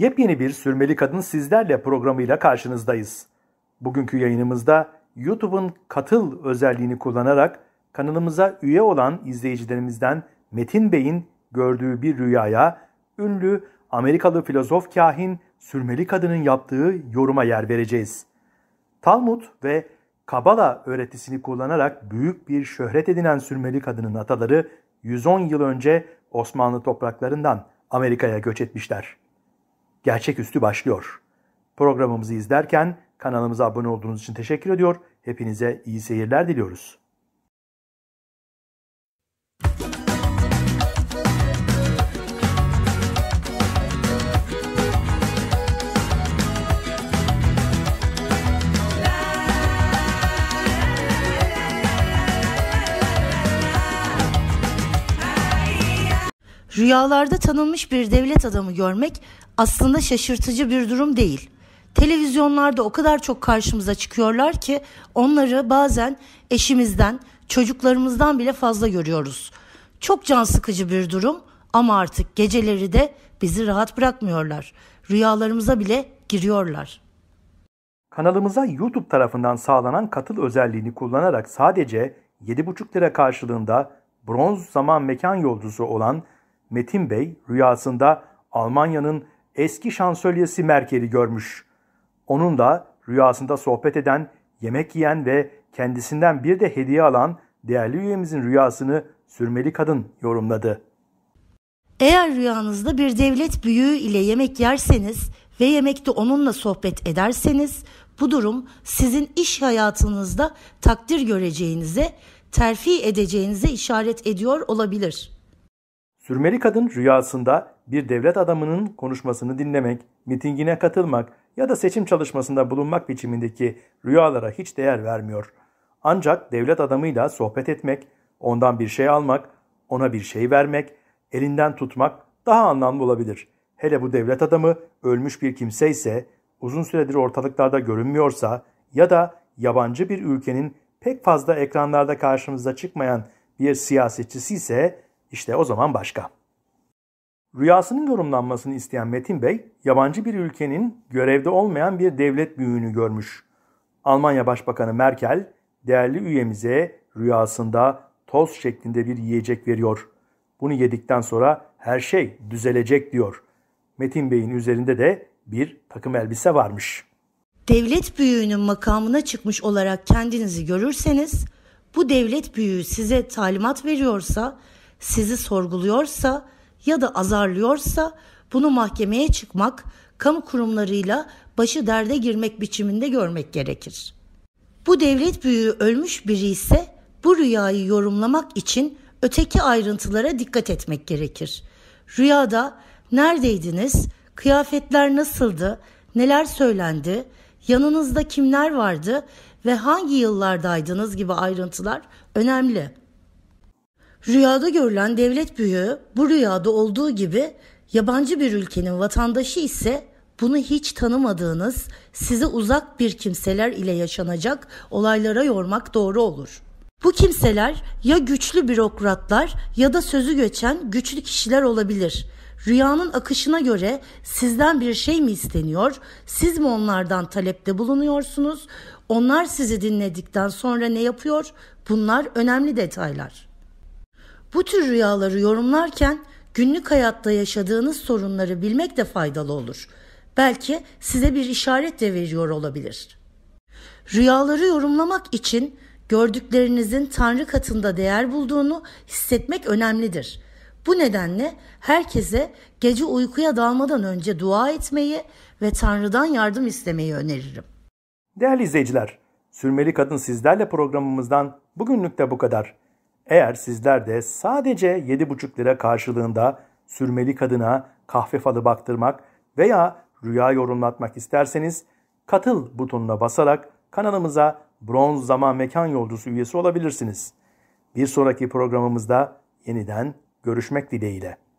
Yepyeni bir Sürmeli Kadın Sizlerle programıyla karşınızdayız. Bugünkü yayınımızda YouTube'un katıl özelliğini kullanarak kanalımıza üye olan izleyicilerimizden Metin Bey'in gördüğü bir rüyaya ünlü Amerikalı filozof kahin Sürmeli Kadın'ın yaptığı yoruma yer vereceğiz. Talmud ve Kabala öğretisini kullanarak büyük bir şöhret edinen Sürmeli Kadın'ın ataları 110 yıl önce Osmanlı topraklarından Amerika'ya göç etmişler. Gerçeküstü başlıyor. Programımızı izlerken kanalımıza abone olduğunuz için teşekkür ediyor. Hepinize iyi seyirler diliyoruz. Rüyalarda tanınmış bir devlet adamı görmek aslında şaşırtıcı bir durum değil. Televizyonlarda o kadar çok karşımıza çıkıyorlar ki onları bazen eşimizden, çocuklarımızdan bile fazla görüyoruz. Çok can sıkıcı bir durum ama artık geceleri de bizi rahat bırakmıyorlar. Rüyalarımıza bile giriyorlar. Kanalımıza YouTube tarafından sağlanan katıl özelliğini kullanarak sadece 7,5 lira karşılığında bronz zaman mekan yolcusu olan Metin Bey rüyasında Almanya'nın eski şansölyesi Merkel'i görmüş. Onun da rüyasında sohbet eden, yemek yiyen ve kendisinden bir de hediye alan değerli üyemizin rüyasını sürmeli kadın yorumladı. Eğer rüyanızda bir devlet büyüğü ile yemek yerseniz ve yemekte onunla sohbet ederseniz bu durum sizin iş hayatınızda takdir göreceğinize, terfi edeceğinize işaret ediyor olabilir.'' Sürmeli kadın rüyasında bir devlet adamının konuşmasını dinlemek, mitingine katılmak ya da seçim çalışmasında bulunmak biçimindeki rüyalara hiç değer vermiyor. Ancak devlet adamıyla sohbet etmek, ondan bir şey almak, ona bir şey vermek, elinden tutmak daha anlamlı olabilir. Hele bu devlet adamı ölmüş bir kimse ise, uzun süredir ortalıklarda görünmüyorsa ya da yabancı bir ülkenin pek fazla ekranlarda karşımıza çıkmayan bir siyasetçisi ise işte o zaman başka. Rüyasının yorumlanmasını isteyen Metin Bey, yabancı bir ülkenin görevde olmayan bir devlet büyüğünü görmüş. Almanya Başbakanı Merkel, değerli üyemize rüyasında toz şeklinde bir yiyecek veriyor. Bunu yedikten sonra her şey düzelecek diyor. Metin Bey'in üzerinde de bir takım elbise varmış. Devlet büyüğünün makamına çıkmış olarak kendinizi görürseniz, bu devlet büyüğü size talimat veriyorsa sizi sorguluyorsa ya da azarlıyorsa bunu mahkemeye çıkmak, kamu kurumlarıyla başı derde girmek biçiminde görmek gerekir. Bu devlet büyüğü ölmüş biri ise bu rüyayı yorumlamak için öteki ayrıntılara dikkat etmek gerekir. Rüyada neredeydiniz, kıyafetler nasıldı, neler söylendi, yanınızda kimler vardı ve hangi yıllardaydınız gibi ayrıntılar önemli. Rüyada görülen devlet büyüğü bu rüyada olduğu gibi yabancı bir ülkenin vatandaşı ise bunu hiç tanımadığınız, size uzak bir kimseler ile yaşanacak olaylara yormak doğru olur. Bu kimseler ya güçlü bürokratlar ya da sözü geçen güçlü kişiler olabilir. Rüyanın akışına göre sizden bir şey mi isteniyor? Siz mi onlardan talepte bulunuyorsunuz? Onlar sizi dinledikten sonra ne yapıyor? Bunlar önemli detaylar. Bu tür rüyaları yorumlarken günlük hayatta yaşadığınız sorunları bilmek de faydalı olur. Belki size bir işaret de veriyor olabilir. Rüyaları yorumlamak için gördüklerinizin Tanrı katında değer bulduğunu hissetmek önemlidir. Bu nedenle herkese gece uykuya dalmadan önce dua etmeyi ve Tanrı'dan yardım istemeyi öneririm. Değerli izleyiciler, Sürmeli Kadın sizlerle programımızdan bugünlük de bu kadar. Eğer sizler de sadece 7,5 lira karşılığında sürmeli kadına kahve falı baktırmak veya rüya yorumlatmak isterseniz katıl butonuna basarak kanalımıza bronz zaman mekan yolcusu üyesi olabilirsiniz. Bir sonraki programımızda yeniden görüşmek dileğiyle.